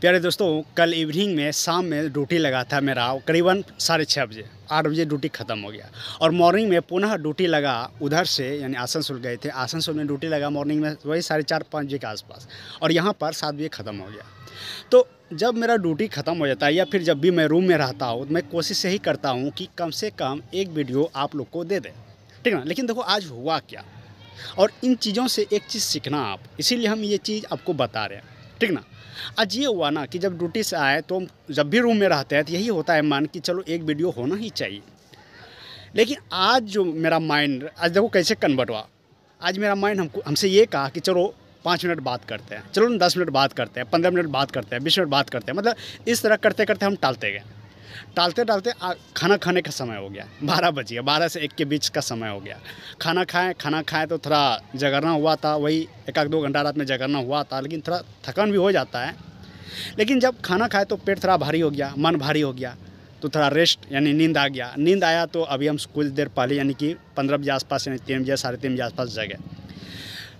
प्यारे दोस्तों कल इवनिंग में शाम में ड्यूटी लगा था मेरा करीबन साढ़े छः बजे आठ बजे ड्यूटी ख़त्म हो गया और मॉर्निंग में पुनः ड्यूटी लगा उधर से यानी आसनसोल गए थे आसनसोल में ड्यूटी लगा मॉर्निंग में वही साढ़े चार पाँच बजे के आसपास और यहाँ पर सात बजे ख़त्म हो गया तो जब मेरा ड्यूटी ख़त्म हो जाता है या फिर जब भी मैं रूम में रहता हूँ तो मैं कोशिश यही करता हूँ कि कम से कम एक वीडियो आप लोग को दे दें ठीक ना लेकिन देखो आज हुआ क्या और इन चीज़ों से एक चीज़ सीखना आप इसीलिए हम ये चीज़ आपको बता रहे हैं ठीक ना आज ये हुआ ना कि जब ड्यूटी से आए तो जब भी रूम में रहते हैं तो यही होता है मान कि चलो एक वीडियो होना ही चाहिए लेकिन आज जो मेरा माइंड आज देखो कैसे कन्वर्ट हुआ आज मेरा माइंड हमको हमसे ये कहा कि चलो पाँच मिनट बात करते हैं चलो ना दस मिनट बात करते हैं पंद्रह मिनट बात करते हैं बीस मिनट बात करते हैं मतलब इस तरह करते करते हम टालते गए टालते टालते खाना खाने का समय हो गया बारह बजे बारह से एक के बीच का समय हो गया खाना खाएं खाना खाएं तो थोड़ा जगरना हुआ था वही एक आध दो घंटा रात में जगरना हुआ था लेकिन थोड़ा थकान भी हो जाता है लेकिन जब खाना खाए तो पेट थोड़ा भारी हो गया मन भारी हो गया तो थोड़ा रेस्ट यानी नींद आ गया नींद आया तो अभी हम कुछ देर पहले यानी कि पंद्रह बजे आसपास यानी तीन बजे साढ़े तीन बजे आसपास जगे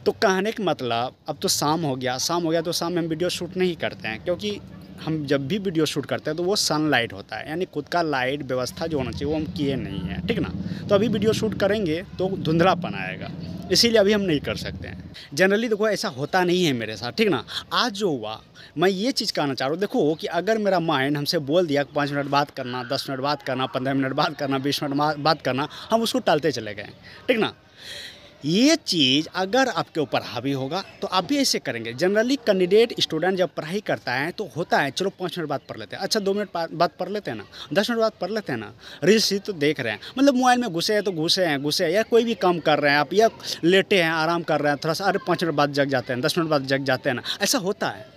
तो कहने का मतलब अब तो शाम हो गया शाम हो गया तो शाम में हम वीडियो शूट नहीं करते हैं क्योंकि हम जब भी वीडियो शूट करते हैं तो वो सनलाइट होता है यानी खुद का लाइट व्यवस्था जो होना चाहिए वो हम किए नहीं है ठीक ना तो अभी वीडियो शूट करेंगे तो धुंधलापन आएगा इसीलिए अभी हम नहीं कर सकते हैं जनरली देखो ऐसा होता नहीं है मेरे साथ ठीक ना आज जो हुआ मैं ये चीज़ कहना चाह रहा हूँ देखो कि अगर मेरा माइंड हमसे बोल दिया कि पाँच मिनट बात करना दस मिनट बात करना पंद्रह मिनट बात करना बीस मिनट बात करना हम उसको टालते चले गए ठीक ना ये चीज़ अगर आपके ऊपर हावी होगा तो आप भी ऐसे करेंगे जनरली कैंडिडेट स्टूडेंट जब पढ़ाई करता है तो होता है चलो पाँच मिनट बाद पढ़ लेते हैं अच्छा दो मिनट बाद पढ़ लेते हैं ना दस मिनट बाद पढ़ लेते हैं ना रील्स तो देख रहे हैं मतलब मोबाइल में घुसे हैं तो घुसे हैं घुसे हैं या कोई भी काम कर रहे हैं आप या लेटे हैं आराम कर रहे हैं थोड़ा सा अरे पाँच मिनट बाद जग जाते हैं दस मिनट बाद जग जाते हैं ना ऐसा होता है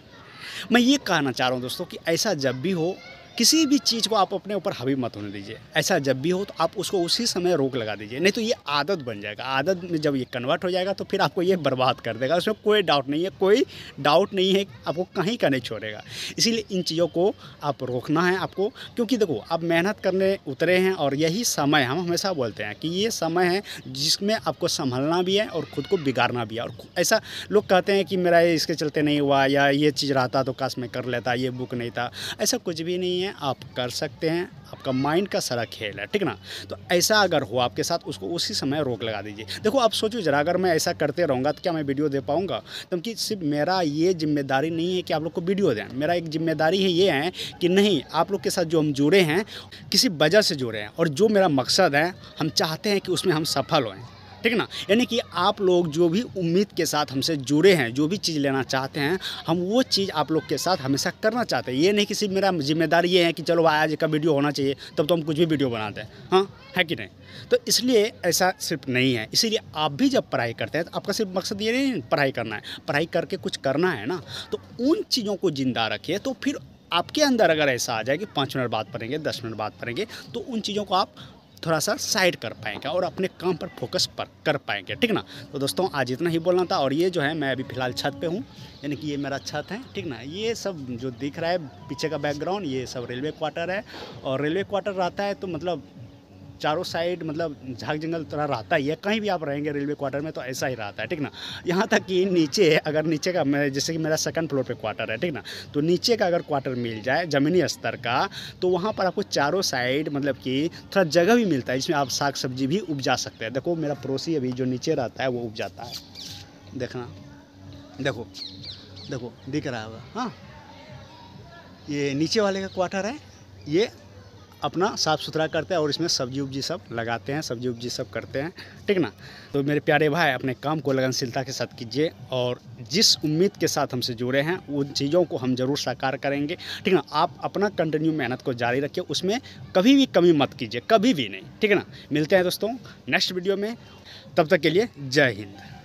मैं ये कहना चाह रहा हूँ दोस्तों कि ऐसा जब भी हो किसी भी चीज़ को आप अपने ऊपर हावी मत होने दीजिए ऐसा जब भी हो तो आप उसको उसी समय रोक लगा दीजिए नहीं तो ये आदत बन जाएगा आदत में जब ये कन्वर्ट हो जाएगा तो फिर आपको ये बर्बाद कर देगा उसमें कोई डाउट नहीं है कोई डाउट नहीं है आपको कहीं का नहीं छोड़ेगा इसीलिए इन चीज़ों को आप रोकना है आपको क्योंकि देखो आप मेहनत करने उतरे हैं और यही समय हम हमेशा बोलते हैं कि ये समय है जिसमें आपको संभलना भी है और ख़ुद को बिगाड़ना भी है और ऐसा लोग कहते हैं कि मेरा ये इसके चलते नहीं हुआ या ये चीज़ रहता तो काश मैं कर लेता ये बुक नहीं था ऐसा कुछ भी नहीं है है आप कर सकते हैं आपका माइंड का सारा खेल है ठीक ना तो ऐसा अगर हो आपके साथ उसको उसी समय रोक लगा दीजिए देखो आप सोचो जरा अगर मैं ऐसा करते रहूँगा तो क्या मैं वीडियो दे पाऊँगा तो सिर्फ मेरा ये जिम्मेदारी नहीं है कि आप लोग को वीडियो दें मेरा एक जिम्मेदारी है ये है कि नहीं आप लोग के साथ जो हम जुड़े हैं किसी वजह से जुड़े हैं और जो मेरा मकसद है हम चाहते हैं कि उसमें हम सफल होएँ ठीक ना यानी कि आप लोग जो भी उम्मीद के साथ हमसे जुड़े हैं जो भी चीज़ लेना चाहते हैं हम वो चीज़ आप लोग के साथ हमेशा करना चाहते हैं ये नहीं कि सिर्फ मेरा जिम्मेदारी ये है कि चलो आज का वीडियो होना चाहिए तब तो हम कुछ भी वीडियो बनाते हैं हाँ है कि नहीं तो इसलिए ऐसा सिर्फ नहीं है इसीलिए आप भी जब पढ़ाई करते हैं तो आपका सिर्फ मकसद ये नहीं पढ़ाई करना है पढ़ाई करके कुछ करना है ना तो उन चीज़ों को ज़िंदा रखिए तो फिर आपके अंदर अगर ऐसा आ जाए कि पाँच मिनट बात पढ़ेंगे दस मिनट बात पढ़ेंगे तो उन चीज़ों को आप थोड़ा सा साइड कर पाएंगे और अपने काम पर फोकस पर कर पाएंगे ठीक ना तो दोस्तों आज इतना ही बोलना था और ये जो है मैं अभी फ़िलहाल छत पे हूँ यानी कि ये मेरा छत है ठीक ना ये सब जो दिख रहा है पीछे का बैकग्राउंड ये सब रेलवे क्वार्टर है और रेलवे क्वार्टर रहता है तो मतलब चारों साइड मतलब झाग जंगल तरह रहता ही है कहीं भी आप रहेंगे रेलवे क्वार्टर में तो ऐसा ही रहता है ठीक ना यहाँ तक कि नीचे अगर नीचे का मैं जैसे कि मेरा सेकंड फ्लोर पे क्वार्टर है ठीक ना तो नीचे का अगर क्वार्टर मिल जाए ज़मीनी स्तर का तो वहाँ पर आपको चारों साइड मतलब कि थोड़ा जगह भी मिलता है जिसमें आप साग सब्जी भी उपजा सकते हैं देखो मेरा पड़ोसी अभी जो नीचे रहता है वो उपजाता है देखना देखो देखो दिख रहा है हाँ ये नीचे वाले का क्वार्टर है ये अपना साफ़ सुथरा करते हैं और इसमें सब्जी उब्जी सब लगाते हैं सब्जी उब्जी सब करते हैं ठीक ना तो मेरे प्यारे भाई अपने काम को लगनशीलता के साथ कीजिए और जिस उम्मीद के साथ हमसे जुड़े हैं उन चीज़ों को हम ज़रूर साकार करेंगे ठीक ना आप अपना कंटिन्यू मेहनत को जारी रखिए उसमें कभी भी कमी मत कीजिए कभी भी नहीं ठीक है ना मिलते हैं दोस्तों नेक्स्ट वीडियो में तब तक के लिए जय हिंद